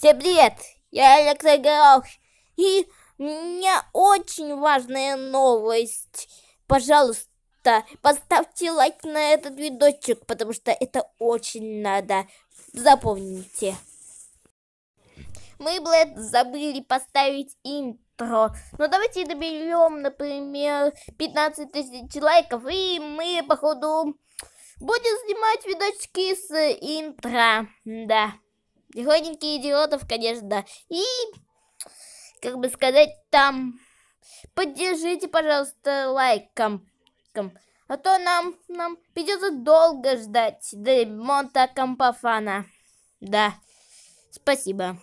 Всем привет! Я Алексей Горох. И у меня очень важная новость. Пожалуйста, поставьте лайк на этот видосик, потому что это очень надо. Запомните. Мы, Блэд, забыли поставить интро. Но ну, давайте доберем, например, 15 тысяч лайков, и мы, походу, будем снимать видосики с интро. Да. Легоненький идиотов, конечно. И, как бы сказать, там... Поддержите, пожалуйста, лайком. А то нам, нам придется долго ждать до ремонта компофана. Да, спасибо.